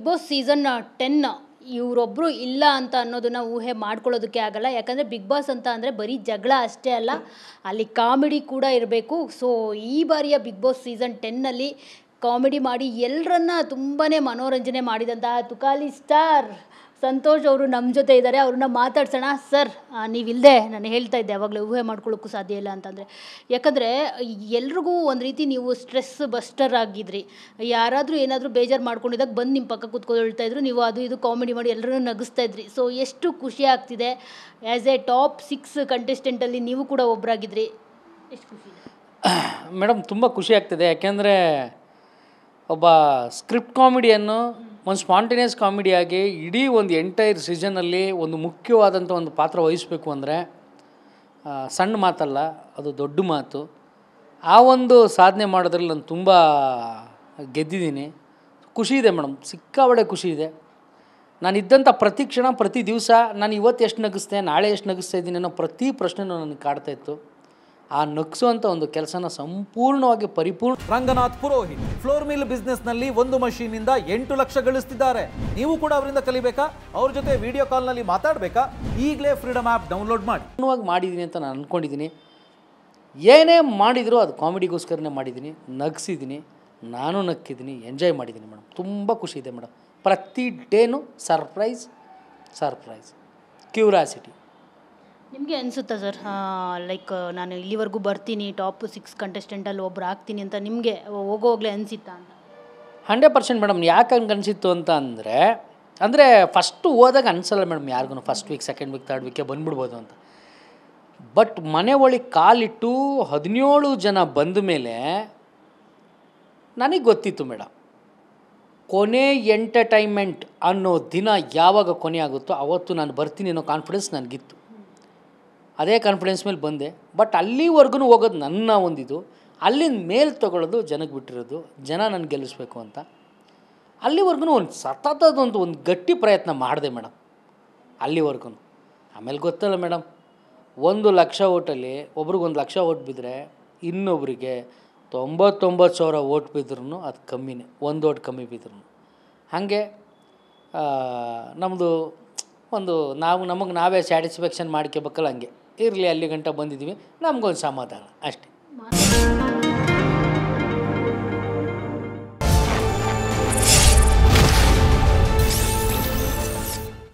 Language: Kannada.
ಬಿಗ್ ಬಾಸ್ ಸೀಸನ್ ಟೆನ್ ಇವರೊಬ್ಬರು ಇಲ್ಲ ಅಂತ ಅನ್ನೋದನ್ನು ಊಹೆ ಮಾಡ್ಕೊಳ್ಳೋದಕ್ಕೆ ಆಗಲ್ಲ ಯಾಕಂದರೆ ಬಿಗ್ ಬಾಸ್ ಅಂತ ಅಂದರೆ ಬರೀ ಜಗಳ ಅಷ್ಟೇ ಅಲ್ಲ ಅಲ್ಲಿ ಕಾಮಿಡಿ ಕೂಡ ಇರಬೇಕು ಸೊ ಈ ಬಾರಿಯ ಬಿಗ್ ಬಾಸ್ ಸೀಸನ್ ಟೆನ್ನಲ್ಲಿ ಕಾಮಿಡಿ ಮಾಡಿ ಎಲ್ಲರನ್ನ ತುಂಬಾ ಮನೋರಂಜನೆ ಮಾಡಿದಂತಹ ತುಕಾಲಿ ಸ್ಟಾರ್ ಸಂತೋಷ್ ಅವರು ನಮ್ಮ ಜೊತೆ ಇದ್ದಾರೆ ಅವ್ರನ್ನ ಮಾತಾಡ್ಸೋಣ ಸರ್ ನೀವಿಲ್ಲದೆ ನಾನು ಹೇಳ್ತಾ ಇದ್ದೆ ಯಾವಾಗಲೂ ಊಹೆ ಮಾಡ್ಕೊಳ್ಳೋಕ್ಕೂ ಸಾಧ್ಯ ಇಲ್ಲ ಅಂತಂದರೆ ಯಾಕಂದರೆ ಎಲ್ರಿಗೂ ಒಂದು ರೀತಿ ನೀವು ಸ್ಟ್ರೆಸ್ ಬಸ್ಟರ್ ಆಗಿದ್ರಿ ಯಾರಾದರೂ ಏನಾದರೂ ಬೇಜಾರು ಮಾಡ್ಕೊಂಡಿದ್ದಾಗ ಬಂದು ನಿಮ್ಮ ಪಕ್ಕ ಕೂತ್ಕೊಳ್ತಾ ಇದ್ರು ನೀವು ಅದು ಇದು ಕಾಮಿಡಿ ಮಾಡಿ ಎಲ್ಲರೂ ನಗಿಸ್ತಾ ಇದ್ರಿ ಸೊ ಎಷ್ಟು ಖುಷಿ ಆಗ್ತಿದೆ ಆ್ಯಸ್ ಎ ಟಾಪ್ ಸಿಕ್ಸ್ ಕಂಟೆಸ್ಟೆಂಟಲ್ಲಿ ನೀವು ಕೂಡ ಒಬ್ಬರಾಗಿದ್ರಿ ಎಷ್ಟು ಖುಷಿ ಮೇಡಮ್ ತುಂಬ ಖುಷಿ ಆಗ್ತಿದೆ ಯಾಕೆಂದರೆ ಒಬ್ಬ ಸ್ಕ್ರಿಪ್ಟ್ ಕಾಮಿಡಿಯನ್ನು ಒಂದು ಸ್ಪಾಂಟೇನಿಯಸ್ ಕಾಮಿಡಿಯಾಗಿ ಇಡೀ ಒಂದು ಎಂಟೈರ್ ಸೀಸನಲ್ಲಿ ಒಂದು ಮುಖ್ಯವಾದಂಥ ಒಂದು ಪಾತ್ರ ವಹಿಸಬೇಕು ಅಂದರೆ ಸಣ್ಣ ಮಾತಲ್ಲ ಅದು ದೊಡ್ಡ ಮಾತು ಆ ಒಂದು ಸಾಧನೆ ಮಾಡೋದ್ರಲ್ಲಿ ನಾನು ತುಂಬ ಗೆದ್ದಿದ್ದೀನಿ ಖುಷಿ ಇದೆ ಮೇಡಮ್ ಸಿಕ್ಕಾಬಡೆ ಖುಷಿ ಇದೆ ನಾನು ಇದ್ದಂಥ ಪ್ರತಿ ಕ್ಷಣ ಪ್ರತಿ ದಿವಸ ನಾನು ಇವತ್ತು ಎಷ್ಟು ನಗಿಸ್ತೆ ನಾಳೆ ಎಷ್ಟು ನಗಿಸ್ತಾ ಇದ್ದೀನಿ ಅನ್ನೋ ಪ್ರತಿ ಪ್ರಶ್ನೆನೂ ನನಗೆ ಕಾಡ್ತಾಯಿತ್ತು ಆ ನಗ್ಸುವಂಥ ಒಂದು ಕೆಲಸನ ಸಂಪೂರ್ಣವಾಗಿ ಪರಿಪೂರ್ಣ Ranganath Purohit flour mill business ನಲ್ಲಿ ಒಂದು ಮಷೀನ್ ಇಂದ ಎಂಟು ಲಕ್ಷ ಗಳಿಸ್ತಿದ್ದಾರೆ ನೀವು ಕೂಡ ಅವರಿಂದ ಕಲಿಬೇಕಾ ಅವ್ರ ಜೊತೆ ವಿಡಿಯೋ ಕಾಲ್ನಲ್ಲಿ ಮಾತಾಡಬೇಕಾ ಈಗಲೇ ಫ್ರೀಡಮ್ ಆ್ಯಪ್ ಡೌನ್ಲೋಡ್ ಮಾಡಿ ಪೂರ್ಣವಾಗಿ ಮಾಡಿದ್ದೀನಿ ಅಂತ ನಾನು ಅಂದ್ಕೊಂಡಿದ್ದೀನಿ ಏನೇ ಮಾಡಿದರೂ ಅದು ಕಾಮಿಡಿಗೋಸ್ಕರನೇ ಮಾಡಿದ್ದೀನಿ ನಗ್ಸಿದ್ದೀನಿ ನಾನು ನಕ್ಕಿದ್ದೀನಿ ಎಂಜಾಯ್ ಮಾಡಿದ್ದೀನಿ ಮೇಡಮ್ ತುಂಬ ಖುಷಿ ಇದೆ ಮೇಡಮ್ ಪ್ರತಿ ಡೇನು ಸರ್ಪ್ರೈಸ್ ಸರ್ಪ್ರೈಸ್ ಕ್ಯೂರಾಸಿಟಿ ನಿಮಗೆ ಅನಿಸುತ್ತಾ ಸರ್ ಲೈಕ್ ನಾನು ಇಲ್ಲಿವರೆಗೂ ಬರ್ತೀನಿ ಟಾಪ್ ಸಿಕ್ಸ್ ಕಂಟೆಸ್ಟೆಂಟಲ್ಲಿ ಒಬ್ರು ಆಗ್ತೀನಿ ಅಂತ ನಿಮಗೆ ಹೋಗೋಗ್ಲೇ ಅನಿಸಿತ್ತಾ ಅಂತ ಹಂಡ್ರೆಡ್ ಪರ್ಸೆಂಟ್ ಮೇಡಮ್ ಯಾಕೆ ಹಂಗೆ ಅನಿಸಿತ್ತು ಅಂತ ಅಂದರೆ ಅಂದರೆ ಫಸ್ಟು ಹೋದಾಗ ಅನಿಸಲ್ಲ ಮೇಡಮ್ ಯಾರಿಗೂ first week second week third ವೀಕೆ ಬಂದುಬಿಡ್ಬೋದು ಅಂತ ಬಟ್ ಮನೆ ಒಳಗೆ ಕಾಲಿಟ್ಟು ಹದಿನೇಳು ಜನ ಬಂದ ಮೇಲೆ ನನಗೆ ಗೊತ್ತಿತ್ತು ಮೇಡಮ್ ಕೊನೆ ಎಂಟರ್ಟೈನ್ಮೆಂಟ್ ಅನ್ನೋ ದಿನ ಯಾವಾಗ ಕೊನೆ ಆಗುತ್ತೋ ಅವತ್ತು ನಾನು ಬರ್ತೀನಿ ಅನ್ನೋ ಕಾನ್ಫಿಡೆನ್ಸ್ ನನಗಿತ್ತು ಅದೇ ಕಾನ್ಫಿಡೆನ್ಸ್ ಮೇಲೆ ಬಂದೆ ಬಟ್ ಅಲ್ಲಿವರೆಗೂ ಹೋಗೋದು ನನ್ನ ಒಂದಿದು ಅಲ್ಲಿಂದ ಮೇಲೆ ತೊಗೊಳ್ಳೋದು ಜನಕ್ಕೆ ಬಿಟ್ಟಿರೋದು ಜನ ನನ್ನ ಗೆಲ್ಲಿಸ್ಬೇಕು ಅಂತ ಅಲ್ಲಿವರೆಗೂ ಒಂದು ಸತತದೊಂದು ಒಂದು ಗಟ್ಟಿ ಪ್ರಯತ್ನ ಮಾಡಿದೆ ಮೇಡಮ್ ಅಲ್ಲಿವರೆಗೂ ಆಮೇಲೆ ಗೊತ್ತಲ್ಲ ಮೇಡಮ್ ಒಂದು ಲಕ್ಷ ಓಟಲ್ಲಿ ಒಬ್ರಿಗೊಂದು ಲಕ್ಷ ಓಟ್ ಬಿದ್ದರೆ ಇನ್ನೊಬ್ರಿಗೆ ತೊಂಬತ್ತೊಂಬತ್ತು ಸಾವಿರ ಓಟ್ ಬಿದ್ರೂ ಅದು ಕಮ್ಮಿನೇ ಒಂದು ಓಟ್ ಕಮ್ಮಿ ಬಿದ್ರೂ ಹಾಗೆ ನಮ್ಮದು ಒಂದು ನಾವು ನಮಗೆ ನಾವೇ ಸ್ಯಾಟಿಸ್ಫ್ಯಾಕ್ಷನ್ ಮಾಡ್ಕೋಬೇಕಲ್ಲ ಹಂಗೆ ಇರಲಿ ಅಲ್ಲಿ ಗಂಟ ಬಂದಿದ್ದೀವಿ ನಮಗೊಂದು ಸಮಾಧಾನ ಅಷ್ಟೇ